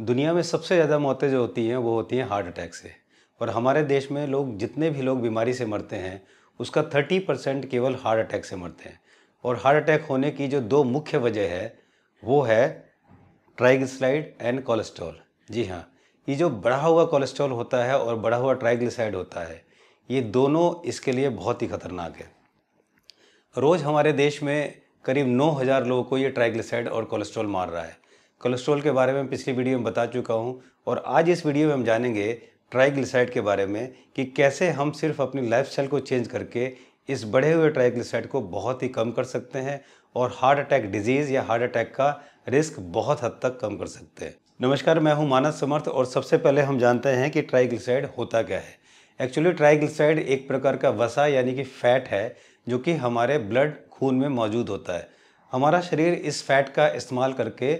दुनिया में सबसे ज़्यादा मौतें जो होती हैं वो होती हैं हार्ट अटैक से और हमारे देश में लोग जितने भी लोग बीमारी से मरते हैं उसका थर्टी परसेंट केवल हार्ट अटैक से मरते हैं और हार्ट अटैक होने की जो दो मुख्य वजह है वो है ट्राइग्लिसराइड एंड कोलेस्ट्रॉल जी हाँ ये जो बढ़ा हुआ कोलेस्ट्रॉल होता है और बढ़ा हुआ ट्राइग्लिसराइड होता है ये दोनों इसके लिए बहुत ही खतरनाक है रोज़ हमारे देश में करीब 9000 लोगों को ये ट्राइग्लिसराइड और कोलेस्ट्रॉल मार रहा है कोलेस्ट्रॉल के बारे में पिछली वीडियो में बता चुका हूँ और आज इस वीडियो में हम जानेंगे ट्राइग्लिसराइड के बारे में कि कैसे हम सिर्फ अपनी लाइफ को चेंज करके इस बढ़े हुए ट्राइग्लिसराइड को बहुत ही कम कर सकते हैं और हार्ट अटैक डिजीज़ या हार्ट अटैक का रिस्क बहुत हद तक कम कर सकते हैं नमस्कार मैं हूं मानस समर्थ और सबसे पहले हम जानते हैं कि ट्राइग्लिसराइड होता क्या है एक्चुअली ट्राइग्लिसराइड एक प्रकार का वसा यानी कि फैट है जो कि हमारे ब्लड खून में मौजूद होता है हमारा शरीर इस फैट का इस्तेमाल करके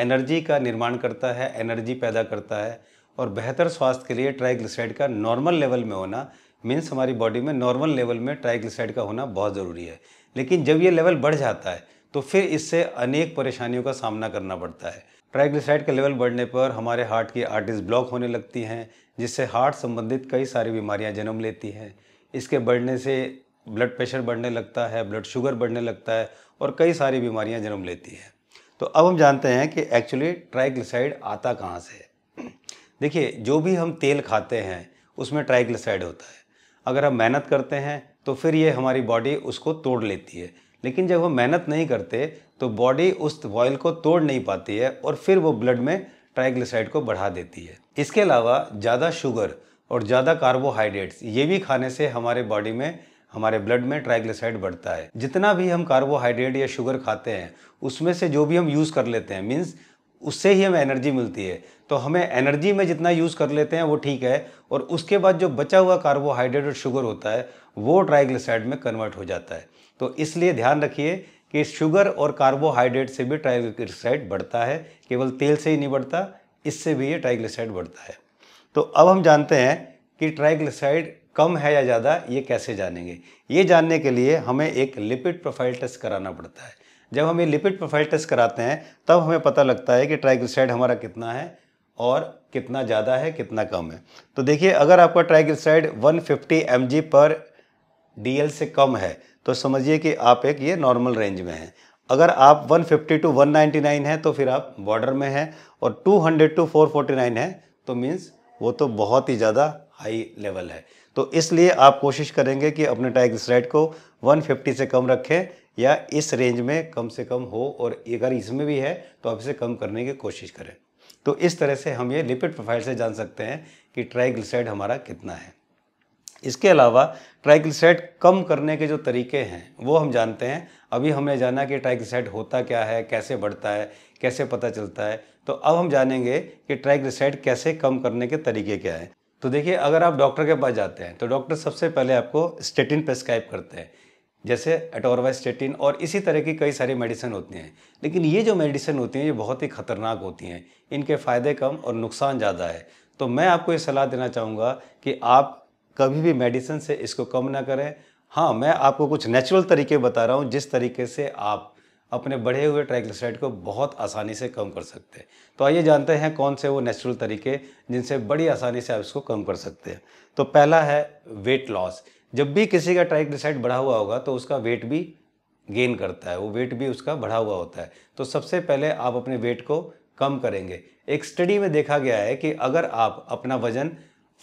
एनर्जी का निर्माण करता है एनर्जी पैदा करता है और बेहतर स्वास्थ्य के लिए ट्राइग्लिसराइड का नॉर्मल लेवल में होना मीन्स हमारी बॉडी में नॉर्मल लेवल में ट्राइग्लिसराइड का होना बहुत ज़रूरी है लेकिन जब ये लेवल बढ़ जाता है तो फिर इससे अनेक परेशानियों का सामना करना पड़ता है ट्राइग्लिसराइड का लेवल बढ़ने पर हमारे हार्ट की आर्टिस ब्लॉक होने लगती हैं जिससे हार्ट संबंधित कई सारी बीमारियाँ जन्म लेती हैं इसके बढ़ने से ब्लड प्रेशर बढ़ने लगता है ब्लड शुगर बढ़ने लगता है और कई सारी बीमारियाँ जन्म लेती हैं तो अब हम जानते हैं कि एक्चुअली ट्राइग्लिसाइड आता कहाँ से है देखिए जो भी हम तेल खाते हैं उसमें ट्राइग्लिसाइड होता है अगर हम मेहनत करते हैं तो फिर ये हमारी बॉडी उसको तोड़ लेती है लेकिन जब हम मेहनत नहीं करते तो बॉडी उस ऑयल को तोड़ नहीं पाती है और फिर वो ब्लड में ट्राइग्लिसाइड को बढ़ा देती है इसके अलावा ज़्यादा शुगर और ज़्यादा कार्बोहाइड्रेट्स ये भी खाने से हमारे बॉडी में हमारे ब्लड में ट्राइग्लिसराइड बढ़ता है जितना भी हम कार्बोहाइड्रेट या शुगर खाते हैं उसमें से जो भी हम यूज़ कर लेते हैं मीन्स उससे ही हमें एनर्जी मिलती है तो हमें एनर्जी में जितना यूज़ कर लेते हैं वो ठीक है और उसके बाद जो बचा हुआ कार्बोहाइड्रेट और शुगर होता है वो ट्राइग्लिसराइड में कन्वर्ट हो जाता है तो इसलिए ध्यान रखिए कि शुगर और कार्बोहाइड्रेट से भी ट्राइग्लिसराइड बढ़ता है केवल तेल से ही नहीं बढ़ता इससे भी ये ट्राइग्लिसराइड बढ़ता है तो अब हम जानते हैं कि ट्राइग्लिसराइड कम है या ज़्यादा ये कैसे जानेंगे ये जानने के लिए हमें एक लिपिड प्रोफाइल टेस्ट कराना पड़ता है जब हम ये लिपिड प्रोफाइल टेस्ट कराते हैं तब हमें पता लगता है कि ट्राइग्लिसराइड हमारा कितना है और कितना ज़्यादा है कितना कम है तो देखिए अगर आपका ट्राइग्लिसराइड 150 फिफ्टी पर डी से कम है तो समझिए कि आप एक ये नॉर्मल रेंज में हैं अगर आप 150 टू 199 हैं तो फिर आप बॉर्डर में हैं और 200 टू 449 है तो मीन्स वो तो बहुत ही ज़्यादा हाई लेवल है तो इसलिए आप कोशिश करेंगे कि अपने ट्राइग्लिसराइड को 150 से कम रखें या इस रेंज में कम से कम हो और अगर इसमें भी है तो आप इसे कम करने की कोशिश करें तो इस तरह से हम ये लिपिड प्रोफाइल से जान सकते हैं कि ट्राइग्लिसराइड हमारा कितना है इसके अलावा ट्राइग्लिसराइड कम करने के जो तरीके हैं वो हम जानते हैं अभी हमने जाना कि ट्राइग्लिसराइड होता क्या है कैसे बढ़ता है कैसे पता चलता है तो अब हम जानेंगे कि ट्राइग्लिसराइड कैसे कम करने के तरीके क्या हैं तो देखिए अगर आप डॉक्टर के पास जाते हैं तो डॉक्टर सबसे पहले आपको स्टेटिन प्रेस्क्राइब करते हैं जैसे एटोरवा स्टेटिन और इसी तरह की कई सारी मेडिसिन होती हैं लेकिन ये जो मेडिसिन होती हैं ये बहुत ही ख़तरनाक होती हैं इनके फ़ायदे कम और नुकसान ज़्यादा है तो मैं आपको ये सलाह देना चाहूँगा कि आप कभी भी मेडिसिन से इसको कम ना करें हाँ मैं आपको कुछ नेचुरल तरीके बता रहा हूँ जिस तरीके से आप अपने बढ़े हुए ट्राइग्लिसराइड को बहुत आसानी से कम कर सकते हैं तो आइए जानते हैं कौन से वो नेचुरल तरीके जिनसे बड़ी आसानी से आप इसको कम कर सकते हैं तो पहला है वेट लॉस जब भी किसी का ट्राइग्लिसराइड बढ़ा हुआ होगा तो उसका वेट भी गेन करता है वो वेट भी उसका बढ़ा हुआ होता है तो सबसे पहले आप अपने वेट को कम करेंगे एक स्टडी में देखा गया है कि अगर आप अपना वज़न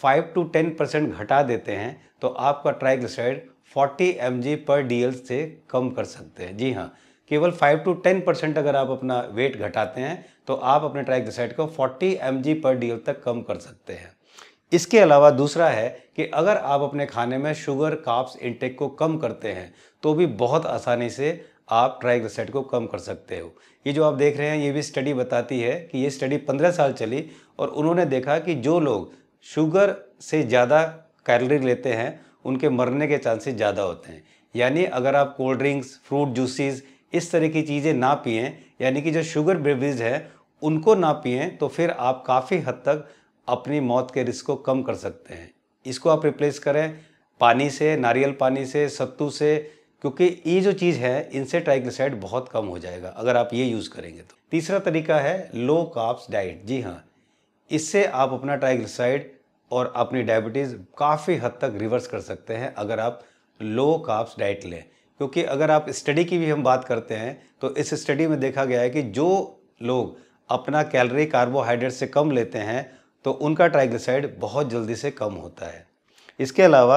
फाइव टू टेन परसेंट घटा देते हैं तो आपका ट्राइग्लिसराइड 40 एम पर डी से कम कर सकते हैं जी हाँ केवल 5 टू 10 परसेंट अगर आप अपना वेट घटाते हैं तो आप अपने ट्राइग्लिसराइड को 40 एम पर डी तक कम कर सकते हैं इसके अलावा दूसरा है कि अगर आप अपने खाने में शुगर काप्स इनटेक को कम करते हैं तो भी बहुत आसानी से आप ट्राइग्लिसराइड को कम कर सकते हो ये जो आप देख रहे हैं ये भी स्टडी बताती है कि ये स्टडी पंद्रह साल चली और उन्होंने देखा कि जो लोग शुगर से ज़्यादा कैलोरी लेते हैं उनके मरने के चांसेस ज़्यादा होते हैं यानी अगर आप कोल्ड ड्रिंक्स फ्रूट जूसेस इस तरह की चीज़ें ना पिए यानी कि जो शुगर ब्रेविज है उनको ना पिए तो फिर आप काफ़ी हद तक अपनी मौत के रिस्क को कम कर सकते हैं इसको आप रिप्लेस करें पानी से नारियल पानी से सत्तू से क्योंकि ये जो चीज़ है इनसे ट्राइग्लिसराइड बहुत कम हो जाएगा अगर आप ये यूज़ करेंगे तो तीसरा तरीका है लो काप्स डाइट जी हाँ इससे आप अपना ट्राइग्लिसराइड और अपनी डायबिटीज़ काफ़ी हद तक रिवर्स कर सकते हैं अगर आप लो काप्स डाइट लें क्योंकि अगर आप स्टडी की भी हम बात करते हैं तो इस स्टडी में देखा गया है कि जो लोग अपना कैलरी कार्बोहाइड्रेट से कम लेते हैं तो उनका ट्राइग्लिसराइड बहुत जल्दी से कम होता है इसके अलावा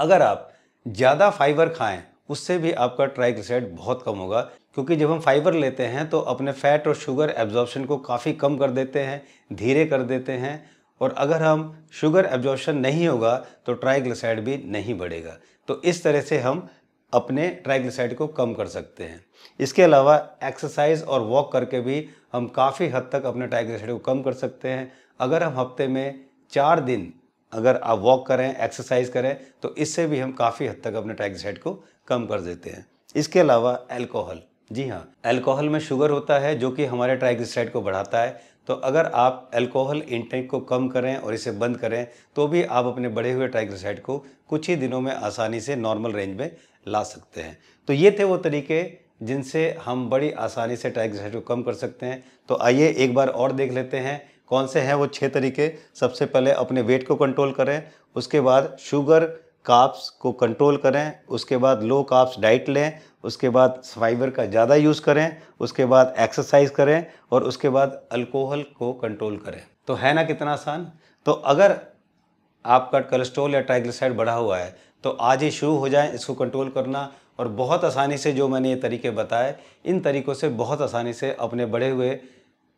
अगर आप ज़्यादा फाइबर खाएं उससे भी आपका ट्राइग्लिसराइड बहुत कम होगा क्योंकि जब हम फाइबर लेते हैं तो अपने फैट और शुगर एब्जॉर्प्शन को काफ़ी कम कर देते हैं धीरे कर देते हैं और अगर हम शुगर एब्जॉर्प्शन नहीं होगा तो ट्राइग्लिसराइड भी नहीं बढ़ेगा तो इस तरह से हम अपने ट्राइग्लिसराइड को कम कर सकते हैं इसके अलावा एक्सरसाइज और वॉक करके भी हम काफ़ी हद तक अपने ट्राइग्लिसराइड को कम कर सकते हैं अगर हम हफ्ते में चार दिन अगर आप वॉक करें एक्सरसाइज करें तो इससे भी हम काफ़ी हद तक अपने ट्राइग्लिसराइड को कम कर देते हैं इसके अलावा एल्कोहल जी हाँ अल्कोहल में शुगर होता है जो कि हमारे ट्राइग्लिसराइड को बढ़ाता है तो अगर आप अल्कोहल इंटेक को कम करें और इसे बंद करें तो भी आप अपने बढ़े हुए ट्राइग्लिसराइड को कुछ ही दिनों में आसानी से नॉर्मल रेंज में ला सकते हैं तो ये थे वो तरीके जिनसे हम बड़ी आसानी से ट्राइग्लिसराइड को कम कर सकते हैं तो आइए एक बार और देख लेते हैं कौन से हैं वो छः तरीके सबसे पहले अपने वेट को कंट्रोल करें उसके बाद शुगर काप्स को कंट्रोल करें उसके बाद लो काप्स डाइट लें उसके बाद फाइबर का ज़्यादा यूज़ करें उसके बाद एक्सरसाइज करें और उसके बाद अल्कोहल को कंट्रोल करें तो है ना कितना आसान तो अगर आपका कोलेस्ट्रॉल या ट्राइग्लिसराइड बढ़ा हुआ है तो आज ही शुरू हो जाए इसको कंट्रोल करना और बहुत आसानी से जो मैंने ये तरीके बताए इन तरीक़ों से बहुत आसानी से अपने बढ़े हुए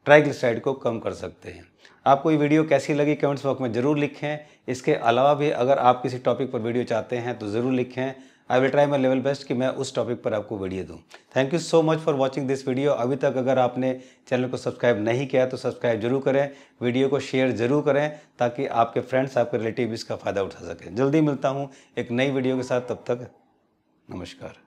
ट्राइग्लिसराइड को कम कर सकते हैं आपको ये वीडियो कैसी लगी कमेंट्स बॉक्स में ज़रूर लिखें इसके अलावा भी अगर आप किसी टॉपिक पर वीडियो चाहते हैं तो ज़रूर लिखें I will try my level best कि मैं उस टॉपिक पर आपको वीडियो दूँ thank you so much for watching this video अभी तक अगर आपने चैनल को सब्सक्राइब नहीं किया तो सब्सक्राइब जरूर करें वीडियो को शेयर जरूर करें ताकि आपके फ्रेंड्स आपके रिलेटिव इसका फ़ायदा उठा सकें जल्दी मिलता हूँ एक नई वीडियो के साथ तब तक नमस्कार